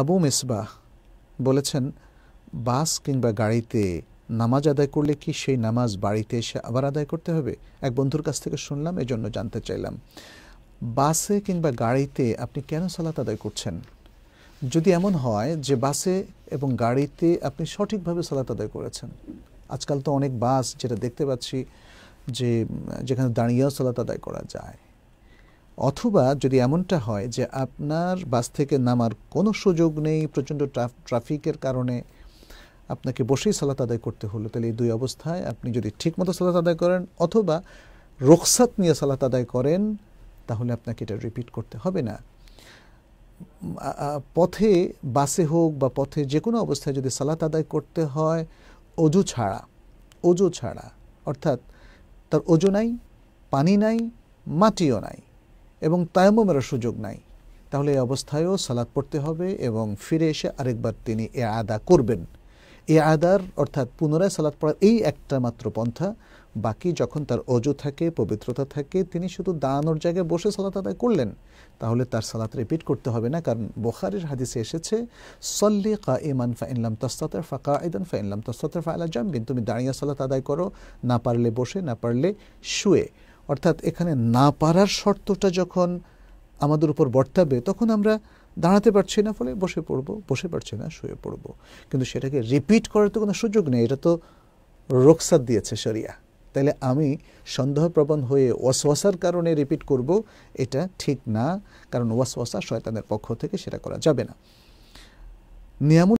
আবু মিসবাহ বলেছেন বাস কিংবা গাড়িতে নামাজ আদায় করলে কি সেই নামাজ বাড়িতে এসে আবার আদায় করতে হবে এক বন্ধুর কাছ থেকে শুনলাম এজন্য জানতে চাইলাম বাসে কিংবা গাড়িতে আপনি কেন সালাত আদায় করছেন যদি এমন হয় যে বাসে এবং গাড়িতে আপনি সঠিকভাবে সালাত আদায় করেছেন আজকাল তো অনেক বাস যেটা দেখতে পাচ্ছি যে যেখানে দাঁড়িয়েও সালাত আদায় করা যায় অথবা যদি এমনটা হয় যে আপনার বাস থেকে নামার কোনো সুযোগ নেই প্রচণ্ড ট্রাফিকের কারণে আপনাকে বসেই সালাত আদায় করতে হলো তাহলে এই দুই অবস্থায় আপনি যদি ঠিকমতো সালাত আদায় করেন অথবা রোকসাত নিয়ে সালাত আদায় করেন তাহলে আপনাকে এটা রিপিট করতে হবে না পথে বাসে হোক বা পথে যে কোনো অবস্থায় যদি সালাত আদায় করতে হয় অজু ছাড়া অজু ছাড়া অর্থাৎ তার অজু নাই পানি নাই মাটিও নাই এবং তায়ামুমের সুযোগ নাই তাহলে এই অবস্থায়ও সালাদ পড়তে হবে এবং ফিরে এসে আরেকবার তিনি এ আদা করবেন এ আদার অর্থাৎ পুনরায় সালাদ পড়ার এই একটা মাত্র পন্থা বাকি যখন তার অজু থাকে পবিত্রতা থাকে তিনি শুধু দাঁড়ানোর জায়গায় বসে সালাত আদায় করলেন তাহলে তার সালাত রিপিট করতে হবে না কারণ বোখারের হাদিসে এসেছে সল্লি কা ইমান ফা ইনলাম ফা কা ইদান ফা ইনলাম তাস্তাতের ফা আলা জামবিন তুমি দাঁড়িয়ে সালাত আদায় করো না পারলে বসে না পারলে শুয়ে অর্থাৎ এখানে না পারার শর্তটা যখন আমাদের উপর বর্তাবে তখন আমরা দাঁড়াতে পারছি না ফলে বসে পড়ব বসে পারছি না শুয়ে পড়ব কিন্তু সেটাকে রিপিট করার তো কোনো সুযোগ নেই এটা তো রোকসাত দিয়েছে শরিয়া তাহলে আমি সন্দেহপ্রবণ হয়ে ওয়াসওয়াসার কারণে রিপিট করব এটা ঠিক না কারণ ওয়াসওয়াসা শয়তানের পক্ষ থেকে সেটা করা যাবে না নিয়ামুল